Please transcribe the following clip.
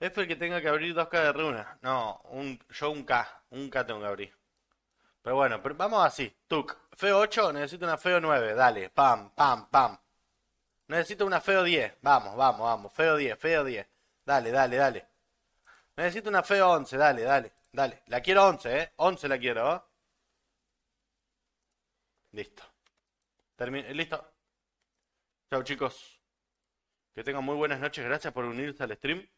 Es el que tenga que abrir dos k de runa. No, un, yo un K. Un K tengo que abrir. Pero bueno, vamos así. Tuk. Feo 8, necesito una feo 9. Dale. Pam, pam, pam. Necesito una feo 10. Vamos, vamos, vamos. Feo 10, feo 10. Dale, dale, dale. Necesito una feo 11. Dale, dale, dale. La quiero 11, ¿eh? 11 la quiero, ¿eh? Listo. Listo. Chao, chicos. Que tengan muy buenas noches. Gracias por unirse al stream.